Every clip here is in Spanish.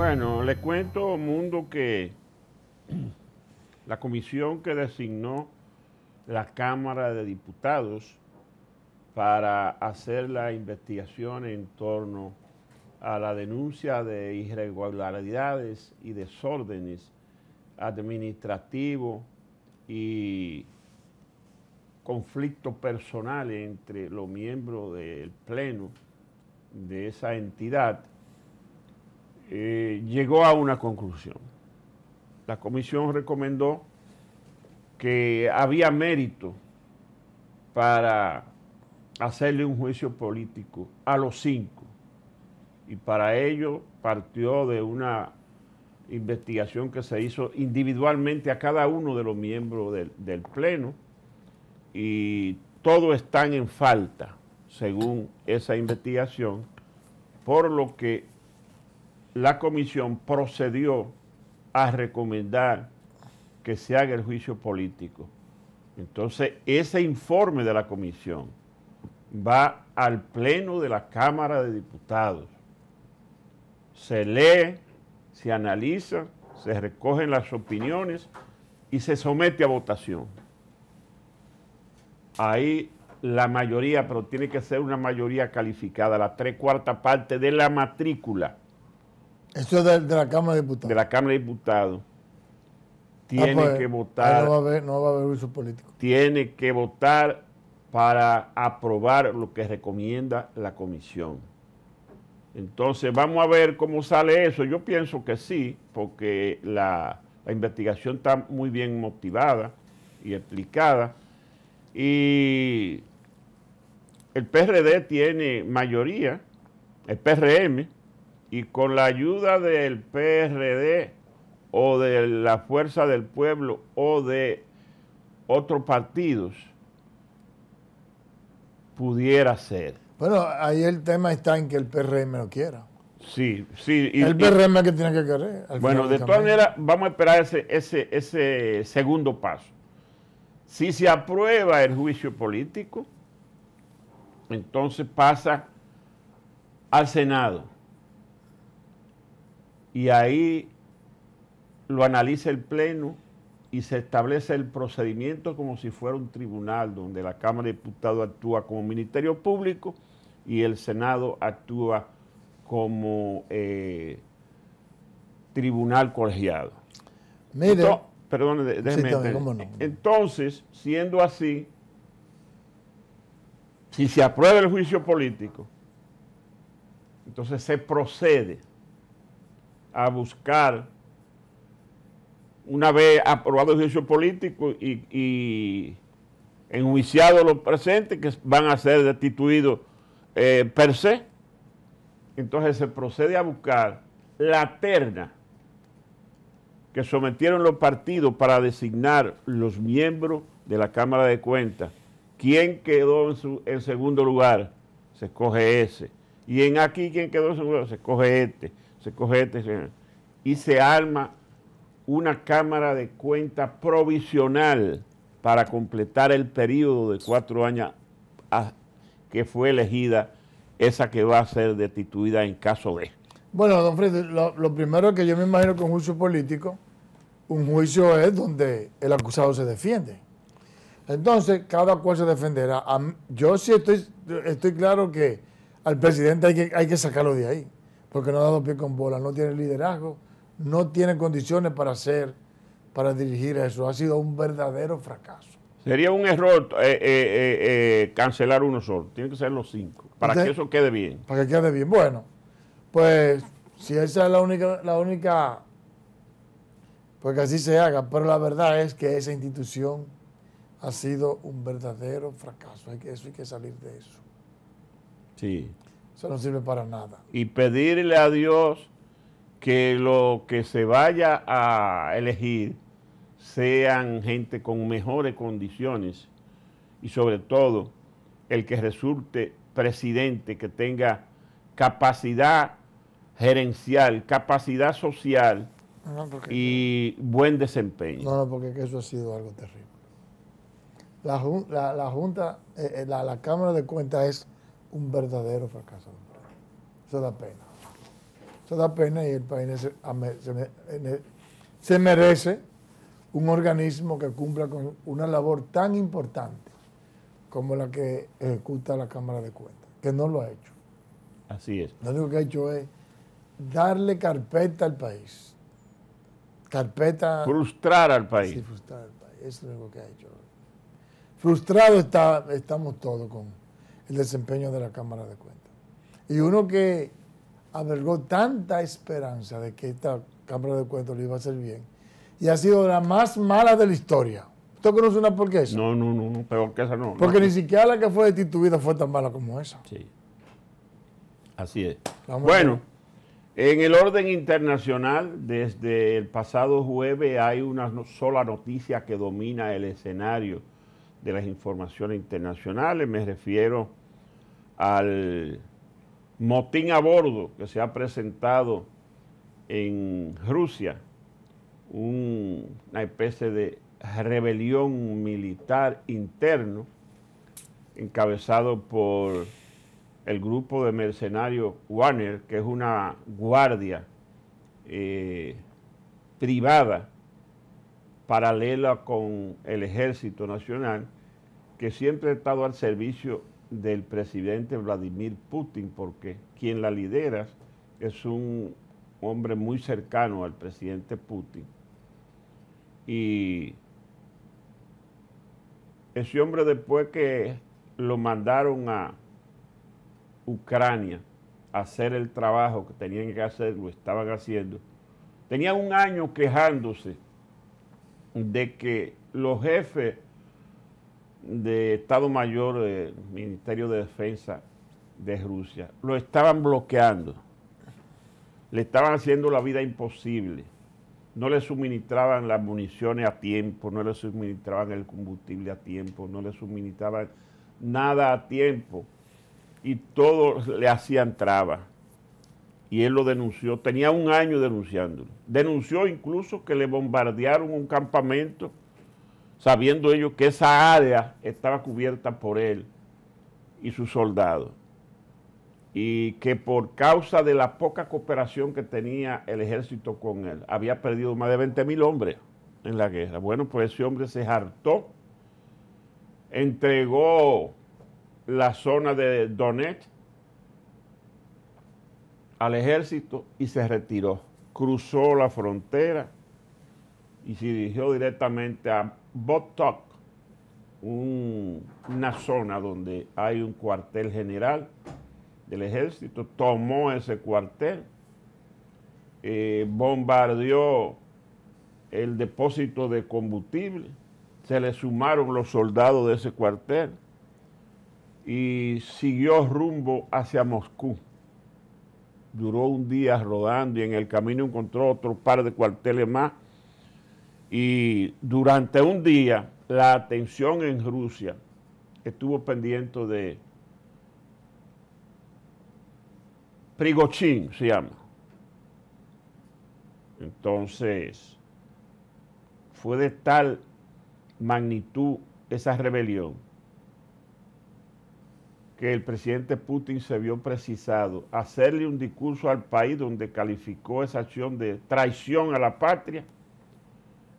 Bueno, le cuento, mundo, que la comisión que designó la Cámara de Diputados para hacer la investigación en torno a la denuncia de irregularidades y desórdenes administrativos y conflictos personales entre los miembros del Pleno de esa entidad eh, llegó a una conclusión. La comisión recomendó que había mérito para hacerle un juicio político a los cinco. Y para ello partió de una investigación que se hizo individualmente a cada uno de los miembros del, del Pleno y todos están en falta, según esa investigación, por lo que la comisión procedió a recomendar que se haga el juicio político. Entonces, ese informe de la comisión va al Pleno de la Cámara de Diputados. Se lee, se analiza, se recogen las opiniones y se somete a votación. Ahí la mayoría, pero tiene que ser una mayoría calificada, la tres cuartas parte de la matrícula esto es de, la Cámara de Diputados. De la Cámara de Diputados. Tiene ah, pues, que votar. No va, a haber, uso político. Tiene que votar para aprobar lo que recomienda la comisión. Entonces, vamos a ver cómo sale eso. Yo pienso que sí, porque la, la investigación está muy bien motivada y explicada. Y el PRD tiene mayoría, el PRM, y con la ayuda del PRD o de la Fuerza del Pueblo o de otros partidos, pudiera ser. Bueno, ahí el tema está en que el PRM lo quiera. Sí, sí. el PRM que tiene que querer. Bueno, de todas maneras, vamos a esperar ese, ese, ese segundo paso. Si se aprueba el juicio político, entonces pasa al Senado y ahí lo analiza el Pleno y se establece el procedimiento como si fuera un tribunal donde la Cámara de Diputados actúa como Ministerio Público y el Senado actúa como eh, tribunal colegiado. Mire, perdón, déjeme. Entonces, siendo así, si se aprueba el juicio político, entonces se procede a buscar, una vez aprobado el juicio político y, enjuiciado los presentes, que van a ser destituidos eh, per se, entonces se procede a buscar la terna que sometieron los partidos para designar los miembros de la Cámara de Cuentas. ¿Quién quedó en, segundo lugar? Se escoge ese. Y en aquí, ¿quién quedó en segundo lugar? Se escoge este se coge y se arma una Cámara de Cuenta provisional para completar el periodo de cuatro años ah, que fue elegida esa que va a ser destituida en caso de. Bueno, don Fred, lo, primero que yo me imagino que un juicio político, un juicio es donde el acusado se defiende. Entonces, cada cual se defenderá. yo sí estoy, estoy claro que al presidente hay que, hay que sacarlo de ahí porque no ha dado pie con bola, no tiene liderazgo, no tiene condiciones para hacer, para dirigir eso. Ha sido un verdadero fracaso. Sería un error eh, eh, eh, cancelar uno solo, tiene que ser los cinco, para que eso quede bien. Para que quede bien. Bueno, pues si esa es la única, la única, pues que así se haga, pero la verdad es que esa institución ha sido un verdadero fracaso, hay que, eso hay que salir de eso. Sí. Eso no sirve para nada. Y pedirle a Dios que lo que se vaya a elegir sean gente con mejores condiciones y sobre todo el que resulte presidente que tenga capacidad gerencial, capacidad social y buen desempeño. No, no, porque eso ha sido algo terrible. La, la, Junta, eh, eh, la, la Cámara de Cuentas es un verdadero fracaso Eso da pena. Eso da pena y el país se merece un organismo que cumpla con una labor tan importante como la que ejecuta la Cámara de Cuentas, que no lo ha hecho. Así es. Lo único que ha hecho es darle carpeta al país. Carpeta. Frustrar al país. Sí, frustrar al país. Eso es lo único que ha hecho. Frustrado está, estamos todos con, el desempeño de la Cámara de Cuentas. Y uno que albergó tanta esperanza de que esta Cámara de Cuentas lo iba a hacer bien, y ha sido la más mala de la historia. ¿Usted conoces una por qué esa? No, no, no, peor que esa no. Porque ni siquiera la que fue destituida fue tan mala como esa. Sí. Así es. bueno, en el orden internacional, desde el pasado jueves hay una sola noticia que domina el escenario de las informaciones internacionales, me refiero al motín a bordo que se ha presentado en Rusia, una especie de rebelión militar interno encabezado por el grupo de mercenarios Warner, que es una guardia eh, privada paralela con el ejército nacional que siempre ha estado al servicio del presidente Vladimir Putin, porque quien la lidera es un hombre muy cercano al presidente Putin. Y ese hombre después que lo mandaron a Ucrania a hacer el trabajo que tenían que hacer, lo estaban haciendo, tenía un año quejándose de que los jefes de Estado Mayor del Ministerio de Defensa de Rusia lo estaban bloqueando, le estaban haciendo la vida imposible, no le suministraban las municiones a tiempo, no le suministraban el combustible a tiempo, no le suministraban nada a tiempo y todo le hacían trabas. Y él lo denunció, tenía un año denunciándolo. Denunció incluso que le bombardearon un campamento sabiendo ellos que esa área estaba cubierta por él y sus soldados, y que por causa de la poca cooperación que tenía el ejército con él, había perdido más de 20 mil hombres en la guerra. Bueno, pues ese hombre se hartó, entregó la zona de Donet al ejército y se retiró, cruzó la frontera y se dirigió directamente a Botok, una zona donde hay un cuartel general del ejército, tomó ese cuartel, eh, bombardeó el depósito de combustible, se le sumaron los soldados de ese cuartel y siguió rumbo hacia Moscú. Duró un día rodando y en el camino encontró otro par de cuarteles más y durante un día la atención en Rusia estuvo pendiente de Prigochín, se llama. Entonces, fue de tal magnitud esa rebelión que el presidente Putin se vio precisado a hacerle un discurso al país donde calificó esa acción de traición a la patria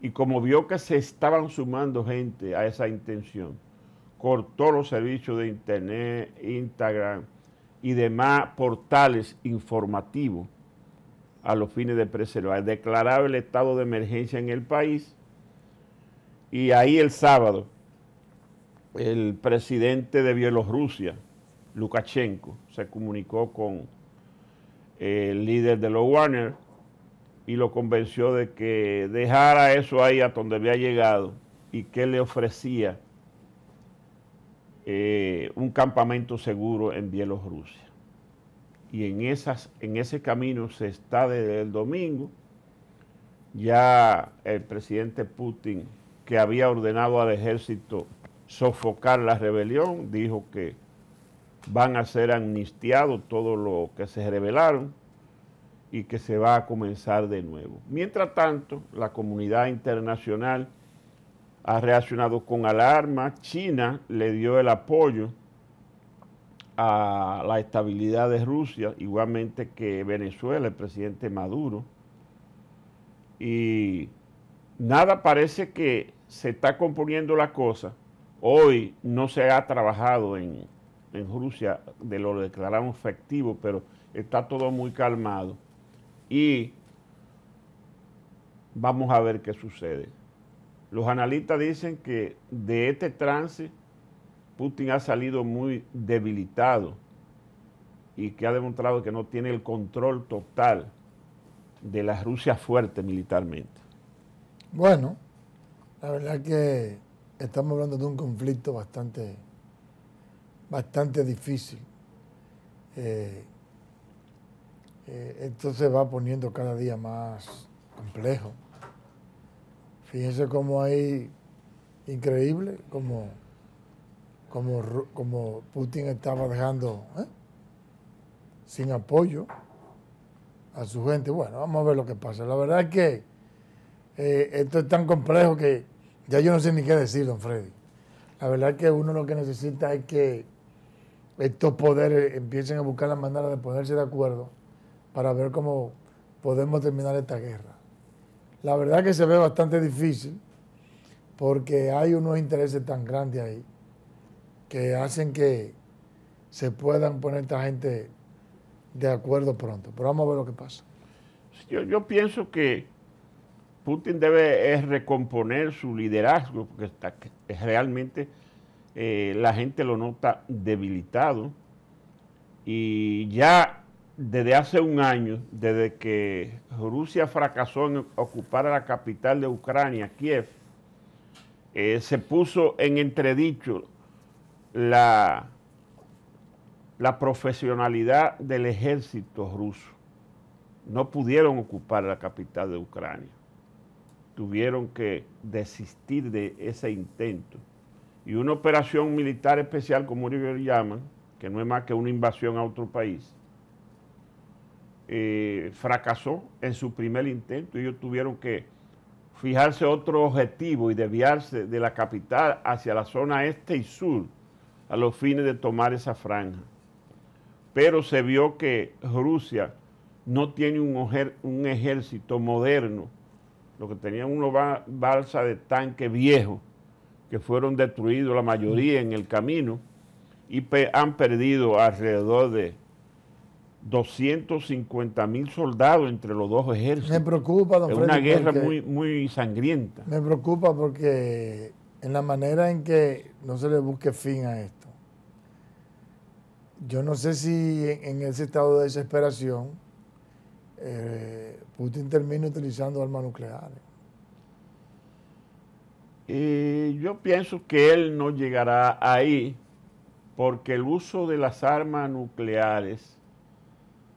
y como vio que se estaban sumando gente a esa intención, cortó los servicios de Internet, Instagram y demás portales informativos a los fines de preservar. Declaraba el estado de emergencia en el país y ahí el sábado el presidente de Bielorrusia, Lukashenko, se comunicó con el líder de los Warner y lo convenció de que dejara eso ahí a donde había llegado y que le ofrecía eh, un campamento seguro en Bielorrusia. Y en, esas, en ese camino se está desde el domingo. Ya el presidente Putin, que había ordenado al ejército sofocar la rebelión, dijo que van a ser amnistiados todos los que se rebelaron y que se va a comenzar de nuevo. Mientras tanto, la comunidad internacional ha reaccionado con alarma. China le dio el apoyo a la estabilidad de Rusia, igualmente que Venezuela, el presidente Maduro. Y nada parece que se está componiendo la cosa. Hoy no se ha trabajado en, en Rusia, de lo declaramos efectivo, pero está todo muy calmado y vamos a ver qué sucede. Los analistas dicen que de este trance Putin ha salido muy debilitado y que ha demostrado que no tiene el control total de la Rusia fuerte militarmente. Bueno, la verdad que estamos hablando de un conflicto bastante, bastante difícil. Eh, eh, esto se va poniendo cada día más complejo. Fíjense cómo hay, increíble, como, como, Putin estaba dejando ¿eh? sin apoyo a su gente. Bueno, vamos a ver lo que pasa. La verdad es que eh, esto es tan complejo que ya yo no sé ni qué decir, don Freddy. La verdad es que uno lo que necesita es que estos poderes empiecen a buscar la manera de ponerse de acuerdo para ver cómo podemos terminar esta guerra. La verdad que se ve bastante difícil porque hay unos intereses tan grandes ahí que hacen que se puedan poner esta gente de acuerdo pronto. Pero vamos a ver lo que pasa. Yo, pienso que Putin debe recomponer su liderazgo porque está, realmente eh, la gente lo nota debilitado y ya desde hace un año, desde que Rusia fracasó en ocupar la capital de Ucrania, Kiev, eh, se puso en entredicho la, la profesionalidad del ejército ruso. No pudieron ocupar la capital de Ucrania. Tuvieron que desistir de ese intento. Y una operación militar especial, como ellos llaman, que no es más que una invasión a otro país, eh, fracasó en su primer intento. Ellos tuvieron que fijarse otro objetivo y desviarse de la capital hacia la zona este y sur a los fines de tomar esa franja. Pero se vio que Rusia no tiene un, ejército moderno. Lo que tenía unos balsa de tanque viejos que fueron destruidos la mayoría en el camino y han perdido alrededor de 250 mil soldados entre los dos ejércitos. Me preocupa, don Es una guerra muy, muy sangrienta. Me preocupa porque en la manera en que no se le busque fin a esto, yo no sé si en ese estado de desesperación eh, Putin termina utilizando armas nucleares. Y eh, yo pienso que él no llegará ahí porque el uso de las armas nucleares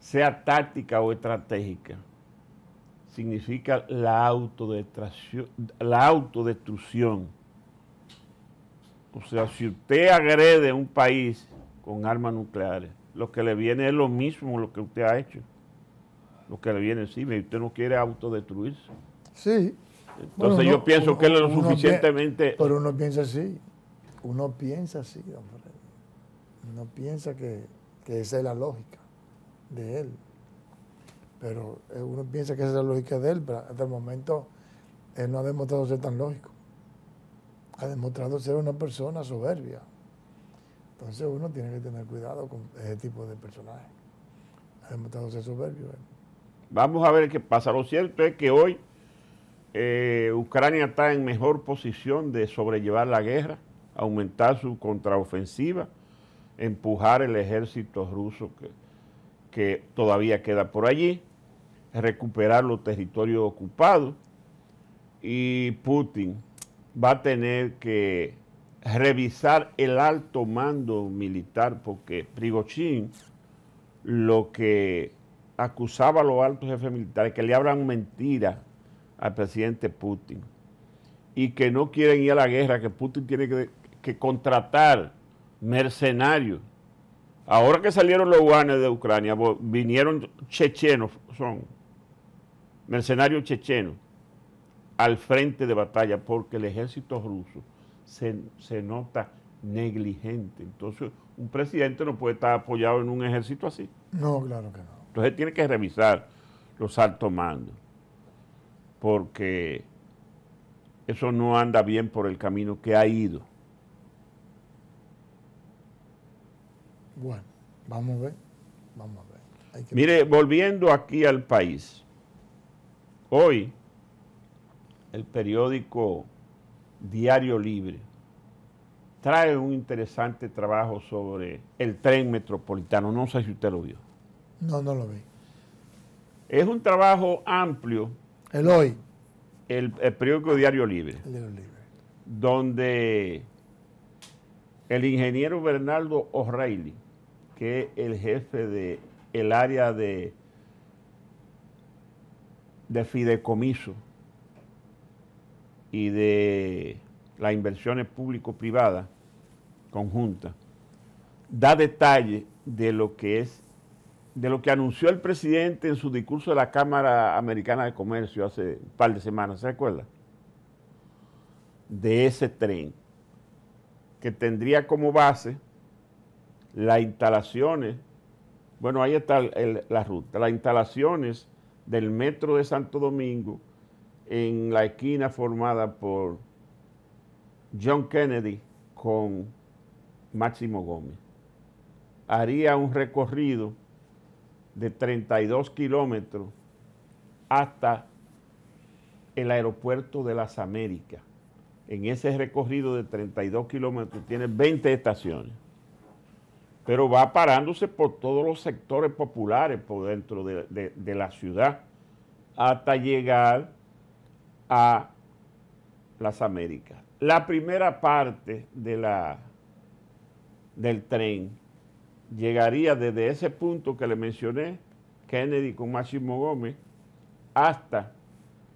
sea táctica o estratégica, significa la autodestrucción, O sea, si usted agrede a un país con armas nucleares, lo que le viene es lo mismo lo que usted ha hecho. Lo que le viene sí, usted no quiere autodestruirse. Sí. Entonces yo pienso que es lo suficientemente... Pero uno piensa así. Uno piensa así, hombre. Uno piensa que esa es la lógica de él. Pero eh, uno piensa que esa es la lógica de él, pero hasta el momento él no ha demostrado ser tan lógico. Ha demostrado ser una persona soberbia. Entonces uno tiene que tener cuidado con ese tipo de personajes. Ha demostrado ser soberbio. Eh. Vamos a ver qué pasa. Lo cierto es que hoy eh, Ucrania está en mejor posición de sobrellevar la guerra, aumentar su contraofensiva, empujar el ejército ruso que que todavía queda por allí, recuperar los territorios ocupados y Putin va a tener que revisar el alto mando militar porque Prigozhin lo que acusaba a los altos jefes militares que le hablan mentira al presidente Putin y que no quieren ir a la guerra, que Putin tiene que, que contratar mercenarios Ahora que salieron los guanes de Ucrania, vinieron chechenos, son mercenarios chechenos, al frente de batalla, porque el ejército ruso se, nota negligente. Entonces, un presidente no puede estar apoyado en un ejército así. No, claro que no. Entonces, tiene que revisar los altos mandos, porque eso no anda bien por el camino que ha ido. Bueno, vamos a ver, vamos a ver. Mire, volviendo aquí al país, hoy el periódico Diario Libre trae un interesante trabajo sobre el tren metropolitano. No sé si usted lo vio. No, no lo vi. Es un trabajo amplio. El hoy. El, el periódico Diario Libre. El Diario Libre. Donde el ingeniero Bernardo O'Reilly que el jefe de área de, de fideicomiso y de las inversiones público-privadas conjunta da detalle de lo que es de lo que anunció el presidente en su discurso de la Cámara Americana de Comercio hace un par de semanas, ¿se acuerda? De ese tren que tendría como base las instalaciones, bueno, ahí está la ruta, las instalaciones del metro de Santo Domingo en la esquina formada por John Kennedy con Máximo Gómez. Haría un recorrido de 32 kilómetros hasta el aeropuerto de las Américas. En ese recorrido de 32 kilómetros tiene 20 estaciones pero va parándose por todos los sectores populares por dentro de, la ciudad hasta llegar a las Américas. La primera parte del tren llegaría desde ese punto que le mencioné, Kennedy con Máximo Gómez, hasta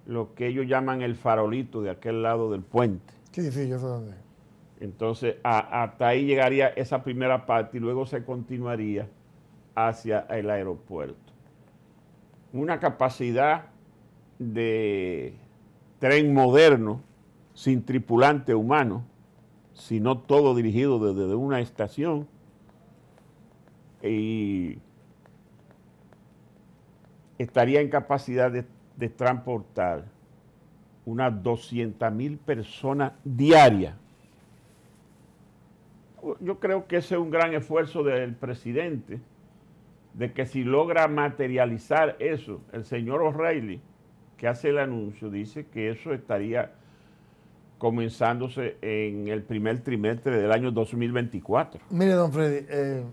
lo que ellos llaman el farolito de aquel lado del puente. ¿Qué yo sé dónde. Entonces, hasta ahí llegaría esa primera parte y luego se continuaría hacia el aeropuerto. Una capacidad de tren moderno, sin tripulante humano, sino todo dirigido desde una estación. Y estaría en capacidad de, de transportar unas 200.000 mil personas diarias yo creo que ese es un gran esfuerzo del presidente, de que si logra materializar eso, el señor O'Reilly, que hace el anuncio, dice que eso estaría comenzándose en el primer trimestre del año 2024. Mire, don Freddy, eh,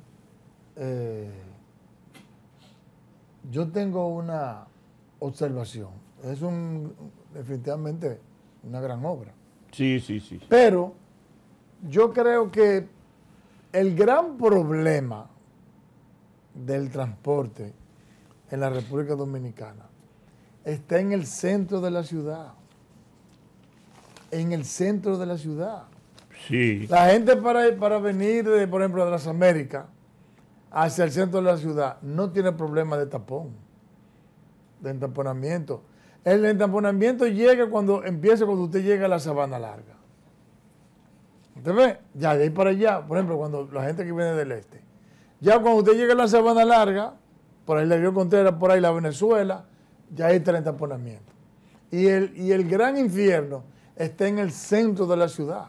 eh, yo tengo una observación. Es un definitivamente una gran obra. Sí, sí, sí. Pero yo creo que el gran problema del transporte en la República Dominicana está en el centro de la ciudad. En el centro de la ciudad. Sí. La gente para, para venir, por ejemplo, de las Américas hacia el centro de la ciudad no tiene problema de tapón, de entaponamiento. El entaponamiento llega cuando empieza, cuando usted llega a la sabana larga. ¿Usted Ya de ahí para allá, por ejemplo, cuando la gente que viene del este. Ya cuando usted llega a la Sabana Larga, por ahí la Río Contreras, por ahí la Venezuela, ya hay 30 ponamientos. Y el, y el gran infierno está en el centro de la ciudad.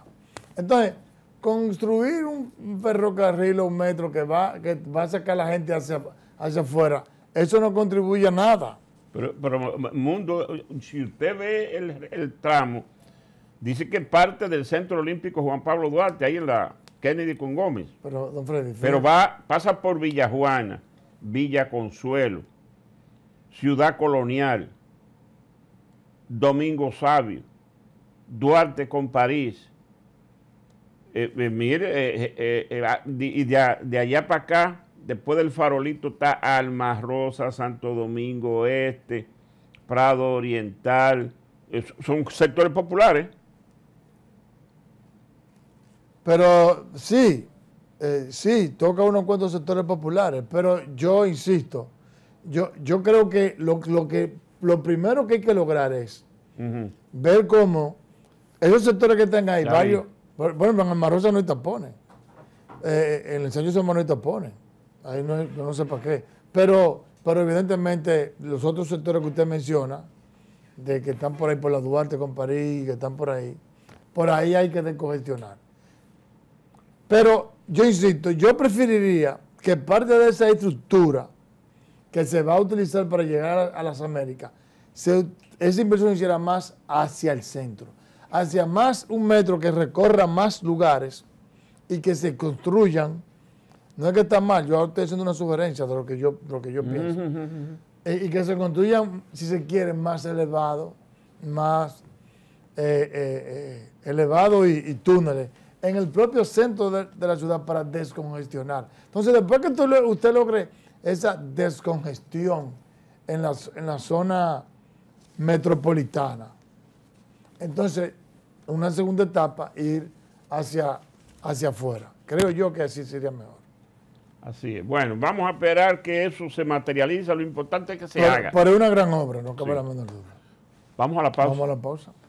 Entonces, construir un ferrocarril o un metro que va, que va a sacar a la gente hacia, hacia afuera, eso no contribuye a nada. Pero, pero Mundo, si usted ve el, el tramo, Dice que parte del Centro Olímpico Juan Pablo Duarte, ahí en la Kennedy con Gómez. Pero, Pero va, pasa por Juana, Villa Consuelo, Ciudad Colonial, Domingo Sabio, Duarte con París. Eh, eh, mire, eh, eh ah, de, allá para acá, después del farolito está Alma Rosa, Santo Domingo Oeste, Prado Oriental, son sectores populares. Pero sí, eh, sí, toca unos cuantos sectores populares, pero yo insisto, yo, yo creo que lo, lo, que lo primero que hay que lograr es ver cómo esos sectores que están ahí, varios, bueno, en Marruecos no hay tapones, eh, en el Señor Semana no hay tapones, ahí no, no sé para qué, pero, pero evidentemente los otros sectores que usted menciona, de que están por ahí por la Duarte con París, que están por ahí, por ahí hay que descongestionar. Pero yo insisto, yo preferiría que parte de esa estructura que se va a utilizar para llegar a, las Américas, esa inversión se hiciera más hacia el centro, hacia más un metro que recorra más lugares y que se construyan. No es que está mal, yo estoy haciendo una sugerencia de lo que yo, lo que yo pienso. Eh, y, que se construyan, si se quiere, más elevados más eh, eh, y túneles en el propio centro de, la ciudad para descongestionar. Entonces, después que usted, logre esa descongestión en la, zona metropolitana, entonces, una segunda etapa, ir hacia, hacia afuera. Creo yo que así sería mejor. Así es. Bueno, vamos a esperar que eso se materialice. Lo importante es que se haga. Pero es una gran obra, no cabe la menor duda. Vamos a la pausa. Vamos a la pausa.